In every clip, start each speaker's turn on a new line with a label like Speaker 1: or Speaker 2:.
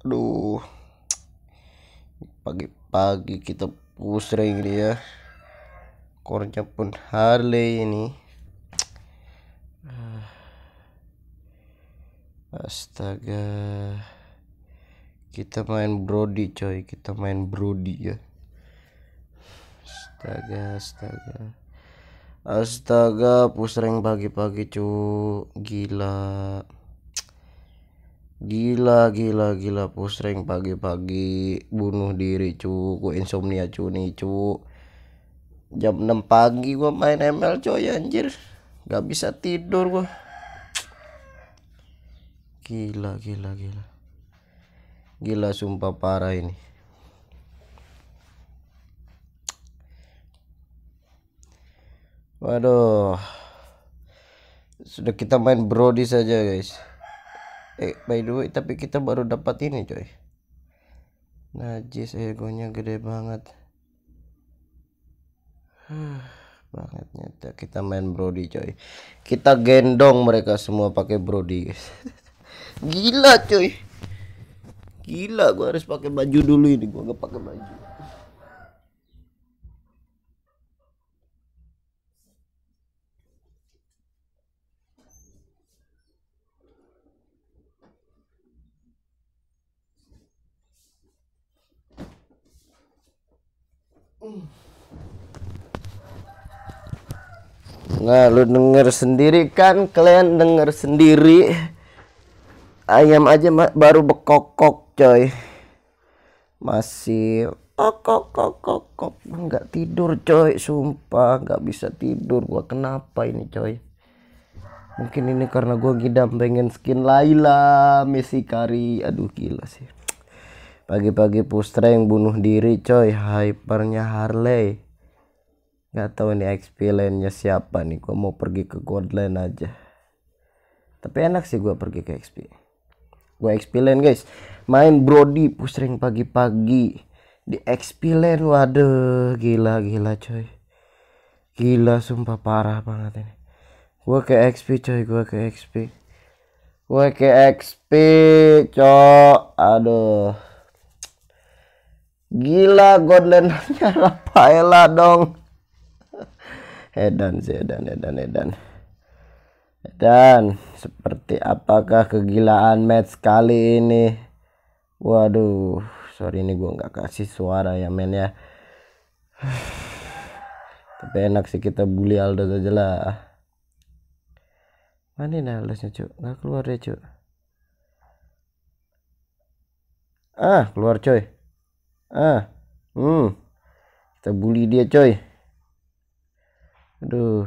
Speaker 1: aduh pagi-pagi kita pusing dia ya kornya pun Harley ini astaga kita main brody coy kita main brody ya astaga astaga astaga pusreng pagi-pagi cu gila Gila gila gila pusreng pagi-pagi bunuh diri cu ku insomnia cu nih cu Jam 6 pagi gua main ML coy anjir Gak bisa tidur gua Gila gila gila Gila sumpah parah ini Waduh Sudah kita main Brody saja guys eh by the way tapi kita baru dapat ini coy najis egonya gede banget banget nyata kita main brody coy kita gendong mereka semua pakai brody guys gila coy gila gua harus pakai baju dulu ini gua gak pakai baju Nah, lu denger sendiri kan? Kalian denger sendiri. Ayam aja baru bekokok, coy. Masih kokok kokok kok nggak tidur, coy. Sumpah nggak bisa tidur gua. Kenapa ini, coy? Mungkin ini karena gua ngidam pengen skin Laila, Messi Kari. Aduh, gila sih pagi-pagi pustra yang bunuh diri coy hypernya Harley nggak tahu nih XP lane nya siapa nih gue mau pergi ke God Lane aja tapi enak sih gue pergi ke XP gue XP Lane guys main Brody pusring pagi-pagi di XP Lane waduh gila gila coy gila sumpah parah banget ini gue ke XP coy gue ke XP gue ke XP coy, aduh Gila Godlenannya Rafaela dong. Edan sih Edan Edan Edan. Dan seperti apakah kegilaan match kali ini? Waduh, sorry ini gue nggak kasih suara ya men ya. Tapi enak sih kita bully Aldo saja lah. Mana nih Aldosnya cuk? Nggak keluar ya cuk. Ah, keluar coy ah hmm kita bully dia coy aduh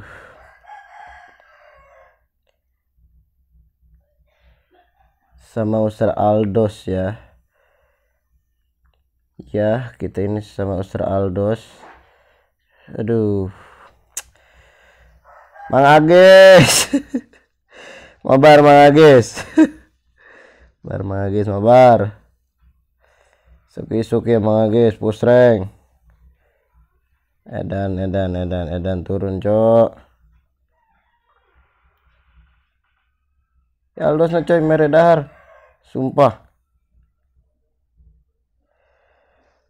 Speaker 1: sama Ustaz Aldos ya ya kita ini sama Ustaz Aldos aduh Mang Agis mabar Mang Agis mabar Mang Agis mabar Sepisuk ya mga guys, push rank. Edan, edan, edan, edan turun cok. Ya aldos na coy meredahar. Sumpah.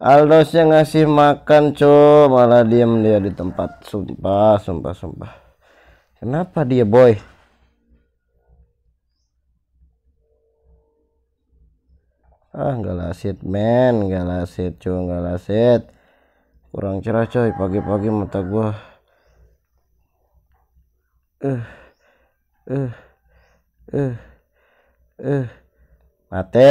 Speaker 1: yang ngasih makan cok, malah diem dia di tempat. Sumpah, sumpah, sumpah. Kenapa dia boy? ah nggak lasit men nggak lasit cuy nggak lasit kurang cerah coy pagi-pagi mata gua eh eh eh eh mate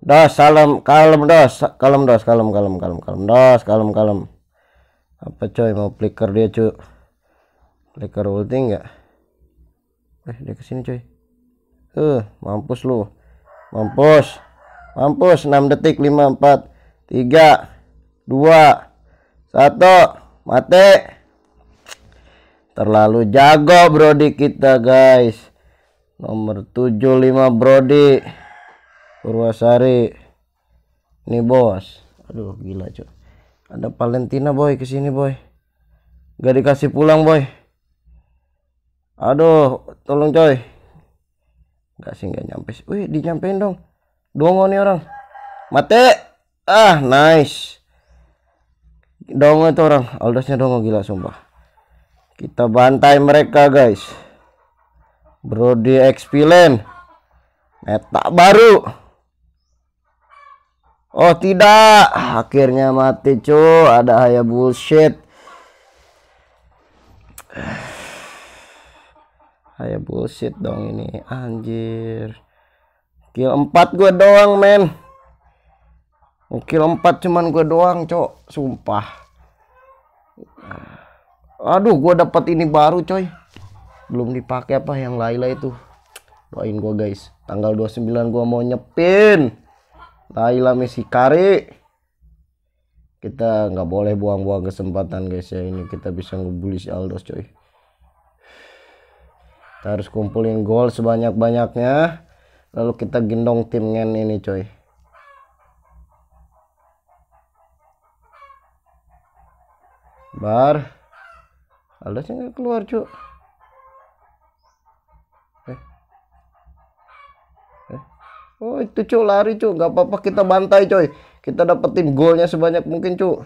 Speaker 1: dos salam kalem dos kalem dos kalem kalem kalem kalem dos kalem kalem apa coy mau flicker dia cuy flicker ulti enggak eh dia kesini coy eh uh, mampus lu mampus mampus 6 detik 5 4 3 2 1 mati terlalu jago Brody kita guys nomor 75 Brody Purwasari ini bos aduh gila cok ada Valentina boy kesini boy gak dikasih pulang boy aduh tolong coy Enggak sih nggak nyampe wih dinyampein dong dongo nih orang mati ah nice dongo itu orang Aldosnya dongo gila sumpah kita bantai mereka guys bro di XP lane meta baru oh tidak akhirnya mati cu ada haya bullshit Ayo bullshit dong ini anjir. Kill 4 gue doang, men. Kill 4 cuman gue doang, Cok. Sumpah. Aduh, gue dapat ini baru, coy. Belum dipakai apa yang Laila itu. Doain gue, guys. Tanggal 29 gue mau nyepin. Laila misi Kari. Kita nggak boleh buang-buang kesempatan, guys ya. Ini kita bisa ngebully si Aldos, coy kita harus kumpulin gol sebanyak-banyaknya lalu kita gendong tim ngen ini coy bar alasnya nggak keluar cu eh. Eh. oh itu cu lari cu Gak apa-apa kita bantai coy kita dapetin golnya sebanyak mungkin cu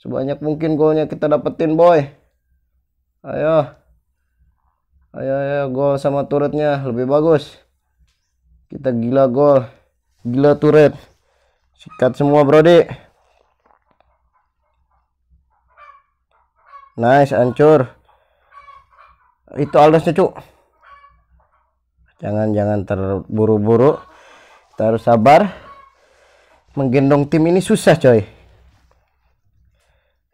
Speaker 1: sebanyak mungkin golnya kita dapetin boy ayo ayo ayo gol sama turretnya lebih bagus kita gila gol gila turret sikat semua brode nice hancur itu alasnya cuk jangan jangan terburu-buru kita harus sabar menggendong tim ini susah coy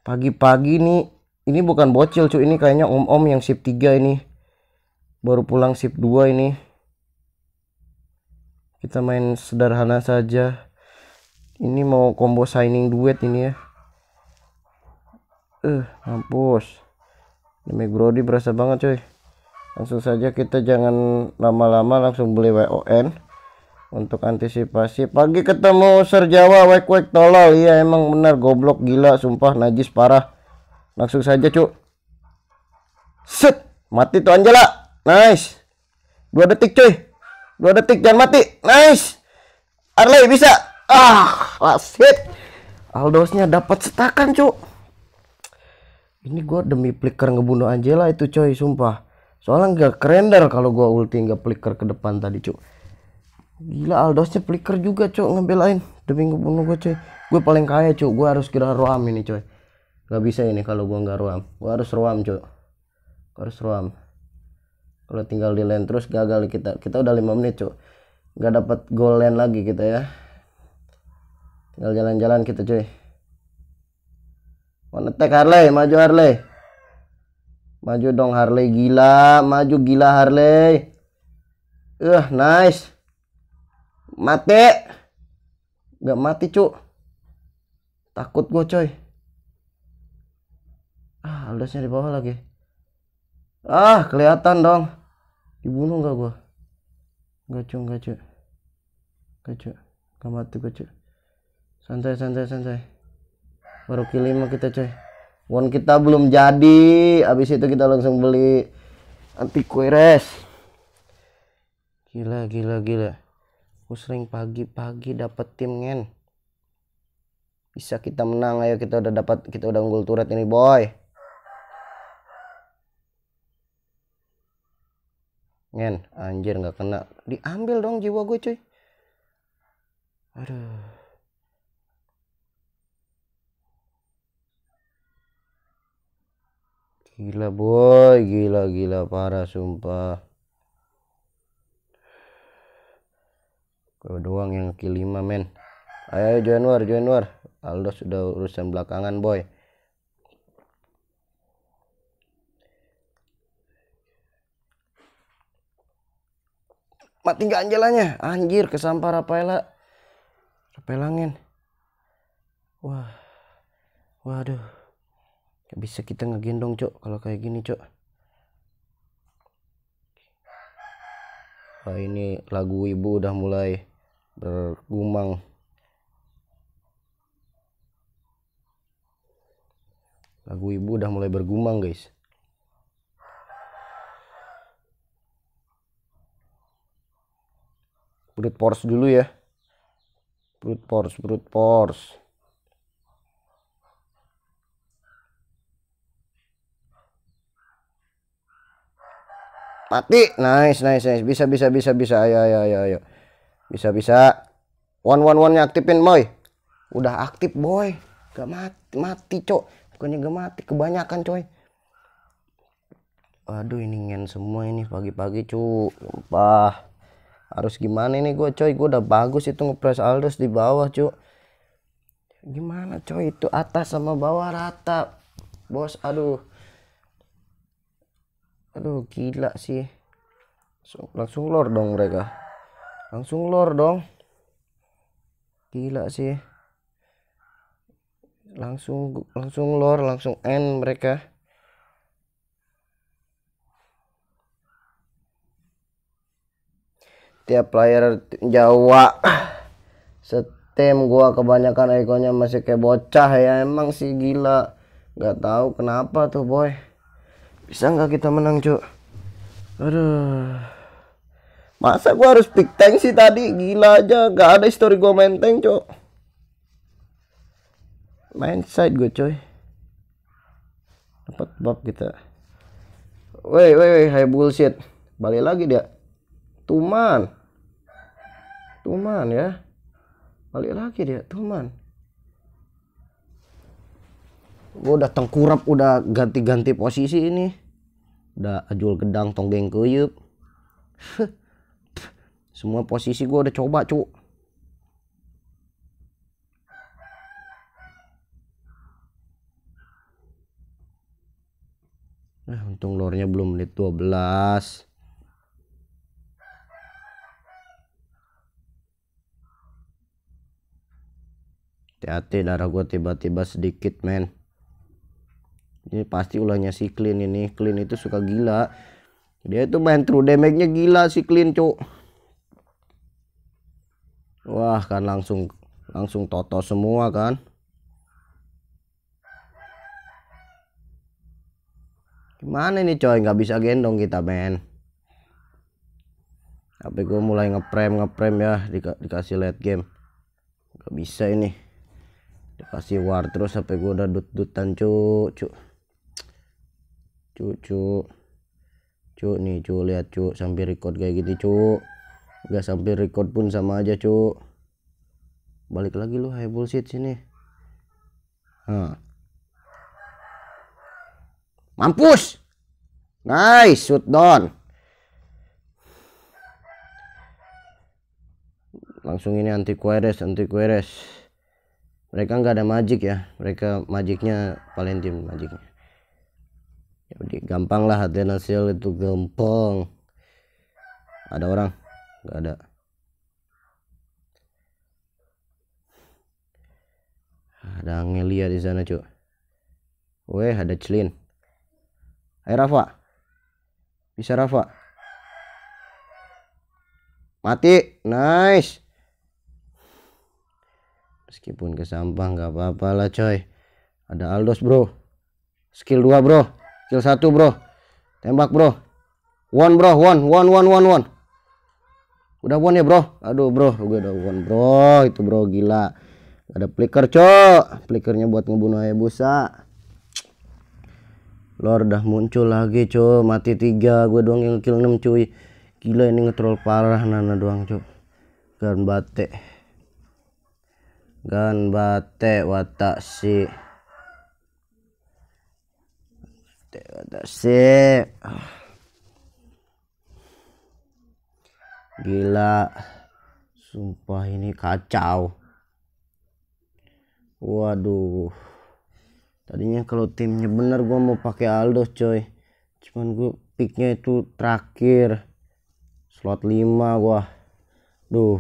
Speaker 1: pagi-pagi nih ini bukan bocil cuk, ini kayaknya om-om yang sip 3 ini baru pulang sip 2 ini kita main sederhana saja ini mau combo signing duet ini ya eh uh, mampus demi Brody berasa banget coy langsung saja kita jangan lama-lama langsung beli WON untuk antisipasi pagi ketemu Serjawa wek wek tolol iya emang benar goblok gila sumpah najis parah langsung saja cuk set mati tuh Anjala Nice. Dua detik cuy. Dua detik jangan mati. Nice. Arley bisa. Ah, wasit. Aldosnya dapat setakan, cuy. Ini gua demi flicker ngebunuh Angela itu coy, sumpah. Soalnya nggak kerender kalau gua ulti nggak flicker ke depan tadi, cuy. Gila Aldosnya flicker juga, cuy ngebelain demi ngebunuh gua, cuy. Gue paling kaya, cuy, Gua harus kira roam ini, coy. Gak bisa ini kalau gua nggak roam. Gua harus roam, cuy. Harus roam kalau tinggal di lane terus gagal kita kita udah lima menit cuy nggak dapat goal lane lagi kita ya tinggal jalan-jalan kita cuy Mana tek Harley maju Harley maju dong Harley gila maju gila Harley eh uh, nice mati Gak mati cuy takut gue coy ah alasnya di bawah lagi Ah, kelihatan dong. Dibunuh gak gua? Nggak cu, nggak cu. Nggak cu. mati gua Santai, santai, santai. Baru kelima kita coy. Won kita belum jadi. Abis itu kita langsung beli kueres. Gila, gila, gila. Aku pagi-pagi dapat tim ngen. Bisa kita menang. Ayo kita udah dapat kita udah unggul turret ini, boy. ngen anjir nggak kena diambil dong jiwa gue cuy aduh gila boy gila gila parah sumpah Kau doang yang kelima men ayo Januar, Januar, Aldo sudah urusan belakangan boy mati anjalanya anjir ke sampah Rafaela Rafaelangin wah waduh gak bisa kita ngegendong cok kalau kayak gini cok Wah ini lagu ibu udah mulai bergumang lagu ibu udah mulai bergumang guys brute force dulu ya brute force brute force mati nice nice nice bisa bisa bisa bisa ayo ayo ayo ayo bisa bisa one one one nya aktifin boy udah aktif boy gak mati mati cok bukannya gak mati kebanyakan coy aduh ini ngen semua ini pagi-pagi cu sumpah harus gimana ini gue coy gue udah bagus itu ngepres Aldos di bawah cuy gimana coy itu atas sama bawah rata bos aduh aduh gila sih langsung, langsung lor dong mereka langsung lor dong gila sih langsung langsung lor langsung end mereka tiap player Jawa setem gua kebanyakan ikonnya masih kayak bocah ya emang sih gila nggak tahu kenapa tuh boy bisa nggak kita menang cuk aduh masa gua harus pick tank sih tadi gila aja nggak ada story gua main tank cuk main side gue coy dapat bab kita woi woi woi hai bullshit balik lagi dia Tuman Tuman ya balik lagi dia Tuman gue udah tengkurap udah ganti-ganti posisi ini udah ajul gedang tonggeng kuyup semua posisi gue udah coba cu nah untung lornya belum menit 12 hati-hati darah gue tiba-tiba sedikit men ini pasti ulahnya si clean ini clean itu suka gila dia itu main true damage nya gila si clean cu wah kan langsung langsung toto semua kan gimana ini coy nggak bisa gendong kita men tapi gue mulai ngeprem ngeprem ya dikasih late game nggak bisa ini dikasih war terus sampai gua udah dut dutan cu cu cu cu cu nih cu lihat cu sampai record kayak gitu cu nggak sampai record pun sama aja cu balik lagi lu high bullshit sini ha. mampus nice shoot down langsung ini anti queres anti queries mereka nggak ada magic ya mereka magicnya Valentin magicnya jadi ya gampang lah hati hasil itu gampang ada orang nggak ada ada Angelia di sana cuy weh ada Celin Hai hey, Rafa bisa Rafa mati nice meskipun ke sampah nggak apa-apa lah coy ada Aldos bro skill 2 bro skill 1 bro tembak bro one bro one one one one one udah one ya bro aduh bro gue udah one bro itu bro gila ada flicker cok flickernya buat ngebunuh busa. Lord udah muncul lagi cok mati tiga gue doang yang kill 6 cuy gila ini ngetrol parah nana doang cok kan bate gan bate watashi si watashi gila sumpah ini kacau waduh tadinya kalau timnya bener gua mau pakai Aldo coy cuman gue picknya itu terakhir slot 5 gua duh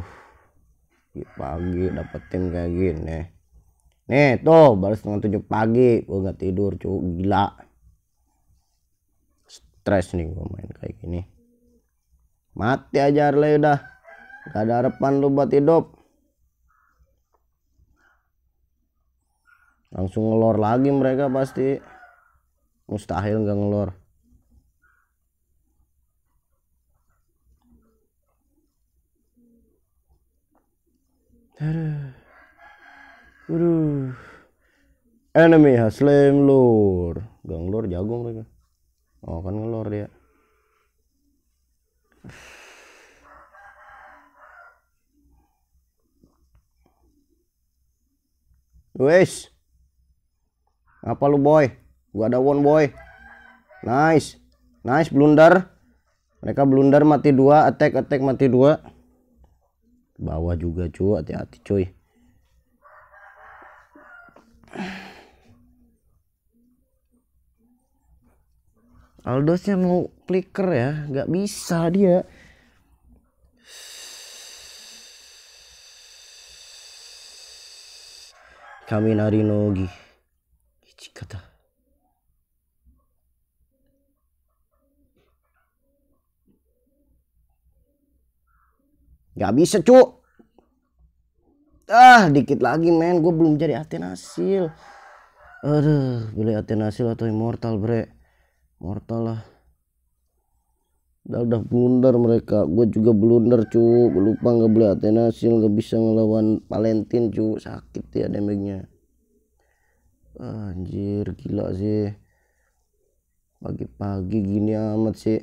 Speaker 1: pagi dapetin kayak gini nih tuh baru setengah tujuh pagi gue nggak tidur cu gila stres nih gue main kayak gini mati aja lah udah gak ada harapan lu buat hidup langsung ngelor lagi mereka pasti mustahil nggak ngelor Aduh. Enemy has lur. Gang lur jago mereka. Oh kan ngelor dia. Wes. Apa lu boy? Gua ada one boy. Nice. Nice blunder. Mereka blunder mati dua, attack attack mati dua bawah juga cuy hati-hati cuy Aldosnya mau flicker ya nggak bisa dia Kaminari no gi kata Gak bisa cu. Ah dikit lagi men. Gue belum jadi Aten hasil. Aduh beli Aten hasil atau immortal bre. Mortal lah. Udah, udah blunder mereka. Gue juga blunder cu. Gue lupa gak beli Aten hasil. Gak bisa ngelawan Valentin cu. Sakit ya damage-nya. Anjir gila sih. Pagi-pagi gini amat sih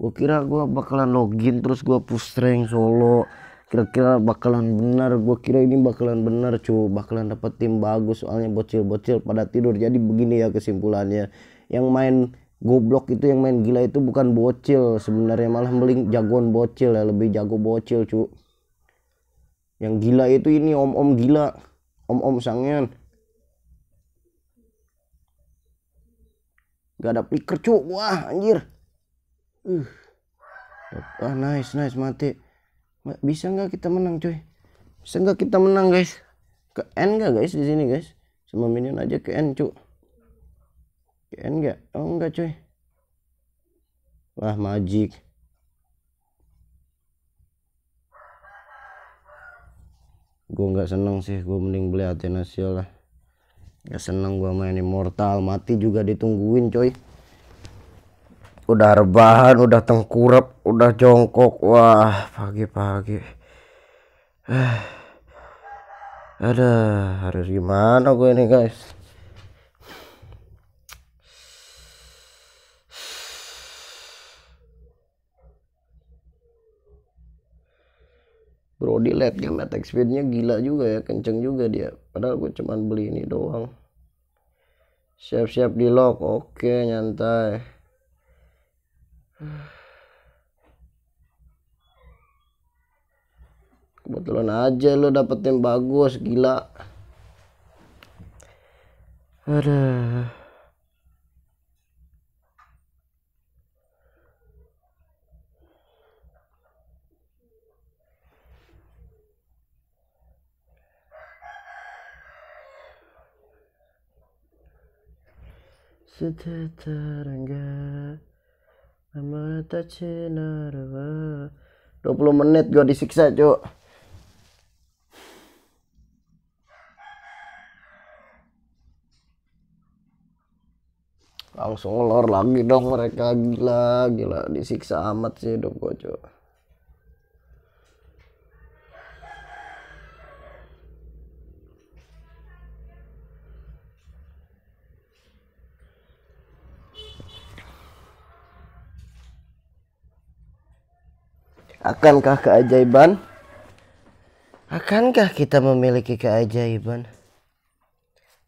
Speaker 1: gue kira gue bakalan login terus gue push rank solo kira-kira bakalan benar gue kira ini bakalan benar cu bakalan dapet tim bagus soalnya bocil-bocil pada tidur jadi begini ya kesimpulannya yang main goblok itu yang main gila itu bukan bocil sebenarnya malah meling jagoan bocil ya lebih jago bocil cu yang gila itu ini om-om gila om-om sangen gak ada piker cu wah anjir uh ah nice nice mati bisa nggak kita menang cuy bisa nggak kita menang guys ke N nggak guys di sini guys sama minion aja ke N cuy, ke N nggak oh nggak cuy wah magic gue nggak seneng sih gue mending beli Athena lah nggak seneng gue main immortal mati juga ditungguin coy udah rebahan udah tengkurap udah jongkok wah pagi-pagi ada harus gimana gue ini guys Bro, lab labnya matic speednya gila juga ya kenceng juga dia padahal gue cuman beli ini doang siap-siap di lock oke nyantai kebetulan aja lo dapet yang bagus gila ada Setelah enggak. 20 menit gua disiksa cuk langsung ngelor lagi dong mereka gila gila disiksa amat sih dong gua cuk Akankah keajaiban? Akankah kita memiliki keajaiban?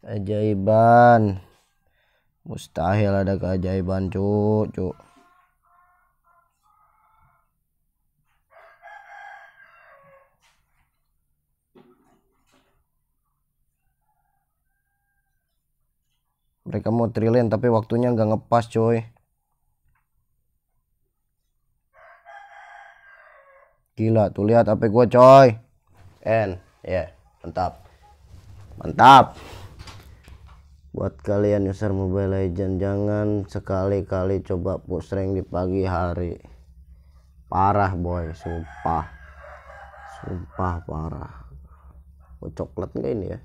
Speaker 1: Ajaiban. Mustahil ada keajaiban, cuk, cuk. Mereka mau triliun tapi waktunya nggak ngepas, coy. Gila, tuh lihat HP gua, coy. N, ya, yeah, mantap. Mantap. Buat kalian user Mobile Legend jangan sekali-kali coba push rank di pagi hari. Parah boy, sumpah. Sumpah parah. Oh, coklat enggak ini ya?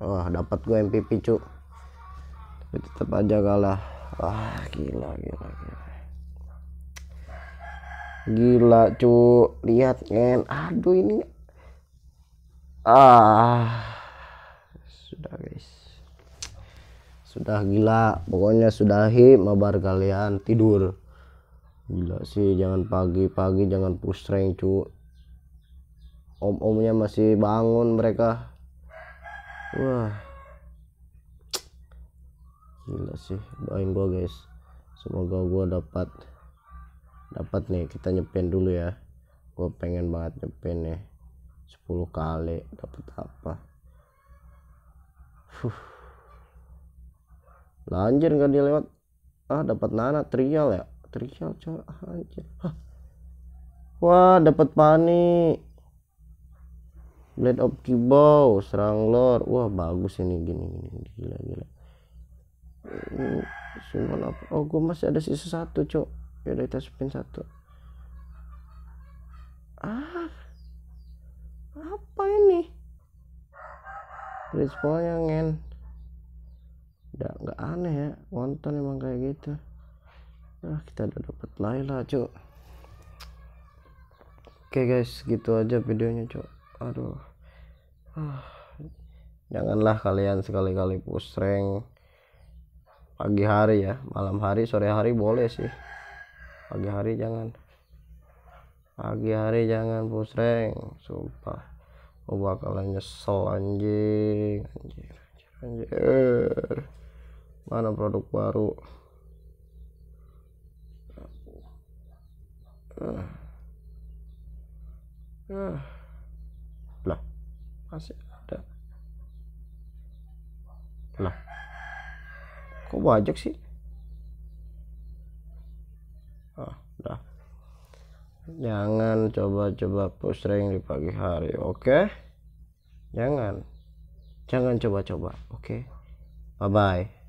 Speaker 1: Wah, dapat gue MPP, cu. Tapi tetap aja kalah. Wah, gila gila gila gila cu lihat kan aduh ini ah sudah guys sudah gila pokoknya sudahi mabar kalian tidur gila sih jangan pagi-pagi jangan push rank cu om-omnya masih bangun mereka wah gila sih doain gua guys semoga gua dapat dapat nih kita nyepin dulu ya gue pengen banget nyepin nih 10 kali dapat apa Fuh. Lanjir nggak dilewat? ah dapat nana trial ya trial coy ah, anjir Hah. wah dapat panik Blade of Kibau, Serang lor. Wah, bagus ini gini gini gila gila. Hmm, Simpan apa? Oh, gue masih ada sisa satu, Cok yaudah kita spin satu ah apa ini responnya ngen udah nggak aneh ya wonton emang kayak gitu nah kita udah dapet Laila cuk oke guys gitu aja videonya cuk aduh ah. janganlah kalian sekali-kali push rank pagi hari ya malam hari sore hari boleh sih pagi hari jangan pagi hari jangan pusreng sumpah gue bakalan nyesel anjing anjir anjir anjir mana produk baru uh. Uh. lah masih ada lah kok bajak sih jangan coba-coba push rank di pagi hari oke okay? jangan jangan coba-coba oke okay? bye bye